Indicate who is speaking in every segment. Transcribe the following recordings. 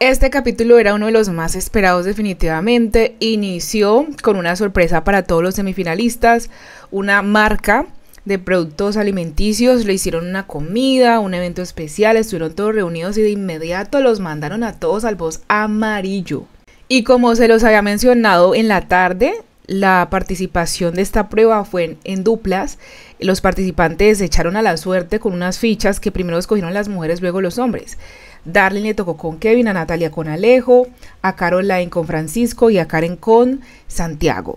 Speaker 1: Este capítulo era uno de los más esperados definitivamente. Inició con una sorpresa para todos los semifinalistas, una marca de productos alimenticios, le hicieron una comida, un evento especial, estuvieron todos reunidos y de inmediato los mandaron a todos al voz amarillo. Y como se los había mencionado en la tarde, la participación de esta prueba fue en, duplas. Los participantes se echaron a la suerte con unas fichas que primero escogieron las mujeres, luego los hombres. Darlene le tocó con Kevin, a Natalia con Alejo, a Caroline con Francisco y a Karen con Santiago.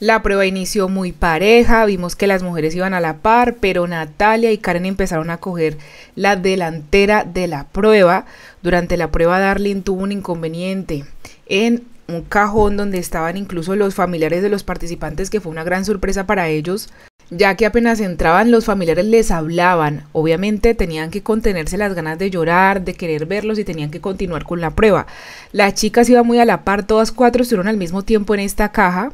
Speaker 1: La prueba inició muy pareja, vimos que las mujeres iban a la par, pero Natalia y Karen empezaron a coger la delantera de la prueba. Durante la prueba Darling tuvo un inconveniente en un cajón donde estaban incluso los familiares de los participantes, que fue una gran sorpresa para ellos, ya que apenas entraban los familiares les hablaban. Obviamente tenían que contenerse las ganas de llorar, de querer verlos y tenían que continuar con la prueba. Las chicas iban muy a la par, todas cuatro estuvieron al mismo tiempo en esta caja.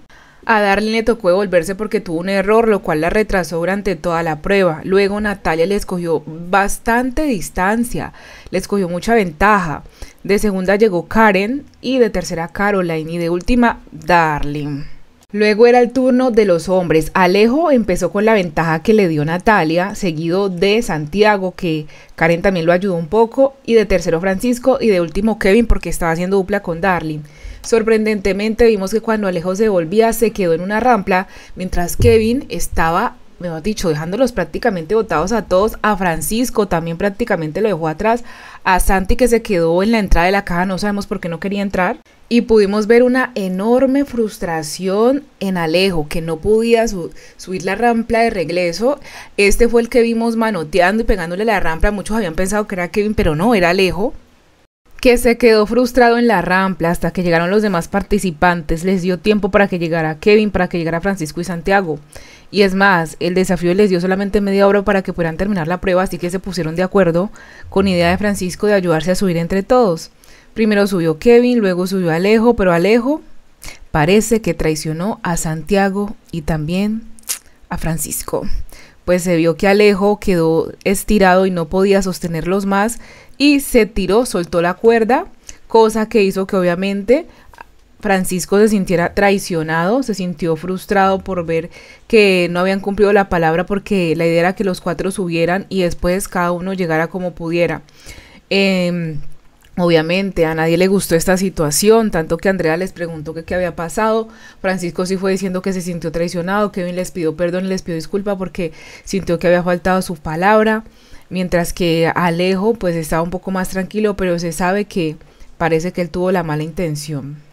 Speaker 1: A Darlene le tocó devolverse porque tuvo un error, lo cual la retrasó durante toda la prueba. Luego Natalia le escogió bastante distancia, le escogió mucha ventaja. De segunda llegó Karen y de tercera Caroline y de última Darlene. Luego era el turno de los hombres. Alejo empezó con la ventaja que le dio Natalia, seguido de Santiago, que Karen también lo ayudó un poco, y de tercero Francisco, y de último Kevin, porque estaba haciendo dupla con Darling. Sorprendentemente vimos que cuando Alejo se volvía se quedó en una rampla, mientras Kevin estaba mejor dicho, dejándolos prácticamente botados a todos, a Francisco también prácticamente lo dejó atrás, a Santi que se quedó en la entrada de la caja, no sabemos por qué no quería entrar, y pudimos ver una enorme frustración en Alejo, que no podía subir la rampa de regreso, este fue el que vimos manoteando y pegándole la rampa, muchos habían pensado que era Kevin, pero no, era Alejo, que se quedó frustrado en la rampa hasta que llegaron los demás participantes. Les dio tiempo para que llegara Kevin, para que llegara Francisco y Santiago. Y es más, el desafío les dio solamente media hora para que pudieran terminar la prueba, así que se pusieron de acuerdo con idea de Francisco de ayudarse a subir entre todos. Primero subió Kevin, luego subió Alejo, pero Alejo parece que traicionó a Santiago y también a Francisco. Pues se vio que Alejo quedó estirado y no podía sostenerlos más y se tiró, soltó la cuerda, cosa que hizo que obviamente Francisco se sintiera traicionado, se sintió frustrado por ver que no habían cumplido la palabra porque la idea era que los cuatro subieran y después cada uno llegara como pudiera. Em, Obviamente a nadie le gustó esta situación, tanto que Andrea les preguntó qué había pasado. Francisco sí fue diciendo que se sintió traicionado, Kevin les pidió perdón, les pidió disculpa porque sintió que había faltado su palabra, mientras que Alejo pues estaba un poco más tranquilo, pero se sabe que parece que él tuvo la mala intención.